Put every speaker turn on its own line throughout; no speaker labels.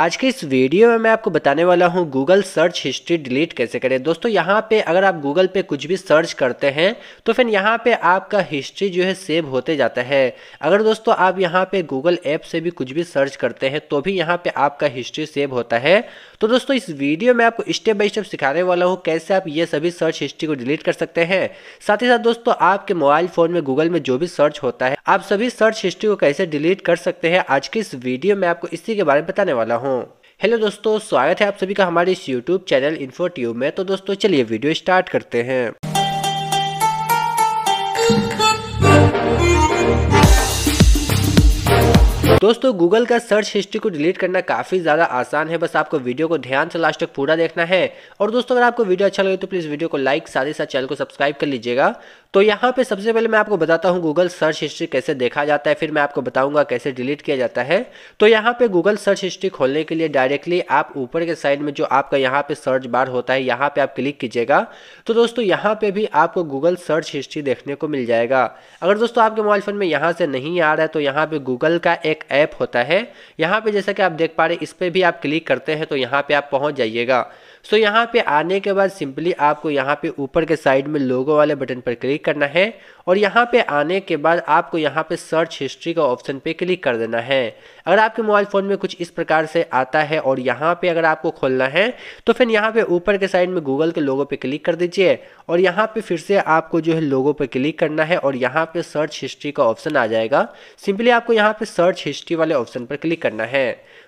आज के इस वीडियो में मैं आपको बताने वाला हूँ गूगल सर्च हिस्ट्री डिलीट कैसे करें दोस्तों यहाँ पे अगर आप गूगल पे कुछ भी सर्च करते हैं तो फिर यहाँ पे आपका हिस्ट्री जो है सेव होते जाता है अगर दोस्तों आप यहाँ पे गूगल ऐप से भी कुछ भी सर्च करते हैं तो भी यहाँ पे आपका हिस्ट्री सेव होता है तो दोस्तों इस वीडियो में आपको स्टेप बाई स्टेप सिखाने वाला हूँ कैसे आप ये सभी सर्च हिस्ट्री को डिलीट कर सकते हैं साथ ही साथ दोस्तों आपके मोबाइल फ़ोन में गूगल में जो भी सर्च होता है आप सभी सर्च हिस्ट्री को कैसे डिलीट कर सकते हैं आज की इस वीडियो में आपको इसी के बारे में बताने वाला हूँ हूँ हेलो दोस्तों स्वागत है आप सभी का हमारे इस यूट्यूब चैनल इन्फो ट्यूब में तो दोस्तों चलिए वीडियो स्टार्ट करते हैं दोस्तों गूगल का सर्च हिस्ट्री को डिलीट करना काफ़ी ज़्यादा आसान है बस आपको वीडियो को ध्यान से लास्ट तक पूरा देखना है और दोस्तों अगर आपको वीडियो अच्छा लगे तो प्लीज़ वीडियो को लाइक साथ ही साथ चैनल को सब्सक्राइब कर लीजिएगा तो यहाँ पे सबसे पहले मैं आपको बताता हूँ गूगल सर्च हिस्ट्री कैसे देखा जाता है फिर मैं आपको बताऊँगा कैसे डिलीट किया जाता है तो यहाँ पे गूगल सर्च हिस्ट्री खोलने के लिए डायरेक्टली आप ऊपर के साइड में जो आपका यहाँ पे सर्च बार होता है यहाँ पे आप क्लिक कीजिएगा तो दोस्तों यहाँ पे भी आपको गूगल सर्च हिस्ट्री देखने को मिल जाएगा अगर दोस्तों आपके मोबाइल फ़ोन में यहाँ से नहीं आ रहा है तो यहाँ पे गूगल का एक ऐप होता है यहाँ पे जैसा कि आप देख पा रहे इस पर भी आप क्लिक करते हैं तो यहाँ पे आप पहुँच जाइएगा सो यहाँ पे आने के बाद सिंपली आपको यहाँ पे ऊपर के साइड में लोगो वाले बटन पर क्लिक क्लिक करना है और यहाँ पे आने के बाद आपको यहाँ पे सर्च हिस्ट्री का ऑप्शन पे क्लिक कर देना है अगर आपके मोबाइल फ़ोन में कुछ इस प्रकार से आता है और यहाँ पे अगर आपको खोलना है तो फिर यहाँ पे ऊपर के साइड में गूगल के लोगों पे क्लिक कर दीजिए और यहाँ पे फिर से आपको जो है लोगो पे क्लिक करना है और यहाँ पे सर्च हिस्ट्री का ऑप्शन आ जाएगा सिंपली आपको यहाँ पे सर्च हिस्ट्री वाले ऑप्शन पर क्लिक करना है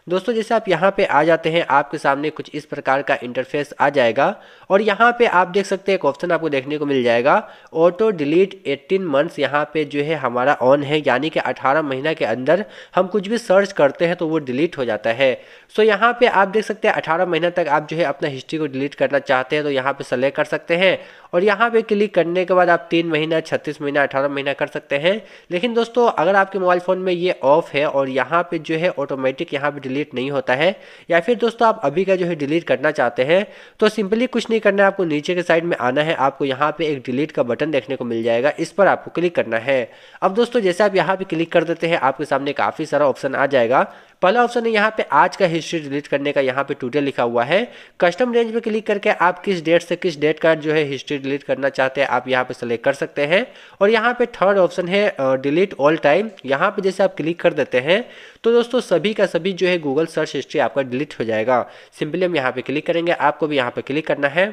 दोस्तों जैसे आप यहाँ पे आ जाते हैं आपके सामने कुछ इस प्रकार का इंटरफेस आ जाएगा और यहाँ पे आप देख सकते हैं एक ऑप्शन आपको देखने को मिल जाएगा ऑटो दोस्तों डिलीट 18 मंथ्स यहाँ पे जो है हमारा ऑन है यानी कि 18 महीना के अंदर हम कुछ भी सर्च करते हैं तो वो डिलीट हो जाता है सो so, यहाँ पे आप देख सकते हैं 18 महीना तक आप जो है अपना हिस्ट्री को डिलीट करना चाहते हैं तो यहाँ पे सेलेक्ट कर सकते हैं और यहाँ पे क्लिक करने के बाद आप तीन महीना छत्तीस महीना अठारह महीना कर सकते हैं लेकिन दोस्तों अगर आपके मोबाइल फ़ोन में ये ऑफ है और यहाँ पे जो है ऑटोमेटिक यहाँ पे डिलीट नहीं होता है या फिर दोस्तों आप अभी का जो है डिलीट करना चाहते हैं तो सिंपली कुछ नहीं करना है आपको नीचे के साइड में आना है आपको यहाँ पे एक डिलीट का बटन देखने देखने को मिल जाएगा इस पर आपको क्लिक करना है अब दोस्तों जैसे आप यहाँ पे क्लिक कर देते हैं आपके सामने काफ़ी सारा ऑप्शन आ जाएगा पहला ऑप्शन है यहाँ पे आज का हिस्ट्री डिलीट करने का यहाँ पे टूटे लिखा हुआ है कस्टम रेंज पे क्लिक करके आप किस डेट से किस डेट का जो है हिस्ट्री डिलीट करना चाहते हैं आप यहाँ पे सेलेक्ट कर सकते हैं और यहाँ पे थर्ड ऑप्शन है डिलीट ऑल टाइम यहाँ पे जैसे आप क्लिक कर देते हैं तो दोस्तों सभी का सभी जो है गूगल सर्च हिस्ट्री आपका डिलीट हो जाएगा सिंपली हम यहाँ पे क्लिक करेंगे आपको भी यहाँ पे क्लिक करना है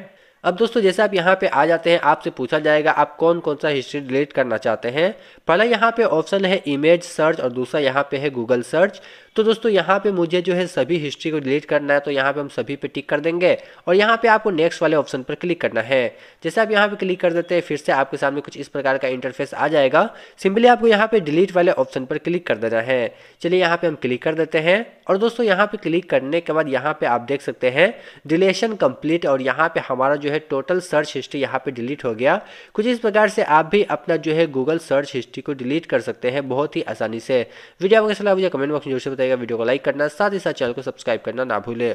अब दोस्तों जैसे आप यहाँ पे आ जाते हैं आपसे पूछा जाएगा आप कौन कौन सा हिस्ट्री डिलीट करना चाहते हैं पहला यहाँ पे ऑप्शन है इमेज सर्च और दूसरा यहाँ पे है गूगल सर्च तो दोस्तों यहाँ पे मुझे जो है सभी हिस्ट्री को डिलीट करना है तो यहाँ पे हम सभी पे टिक कर देंगे और यहाँ पे आपको नेक्स्ट वाले ऑप्शन पर क्लिक करना है जैसे आप यहाँ पे क्लिक कर देते हैं फिर से आपके सामने कुछ इस प्रकार का इंटरफेस आ जाएगा सिंपली आपको यहाँ पे डिलीट वाले ऑप्शन पर क्लिक कर देना है चलिए यहाँ पे हम क्लिक कर देते हैं और दोस्तों यहाँ पे क्लिक करने के बाद यहाँ पे आप देख सकते हैं डिलेशन कंप्लीट और यहाँ पे हमारा जो है टोटल सर्च हिस्ट्री यहाँ पे डिलीट हो गया कुछ इस प्रकार से आप भी अपना जो है गूगल सर्च हिस्ट्री को डिलीट कर सकते हैं बहुत ही आसानी से वीडियो आपको कैसा लगा मुझे कमेंट बॉक्स में जोर से बताइएगा वीडियो को लाइक करना साथ ही साथ चैनल को सब्सक्राइब करना ना भूले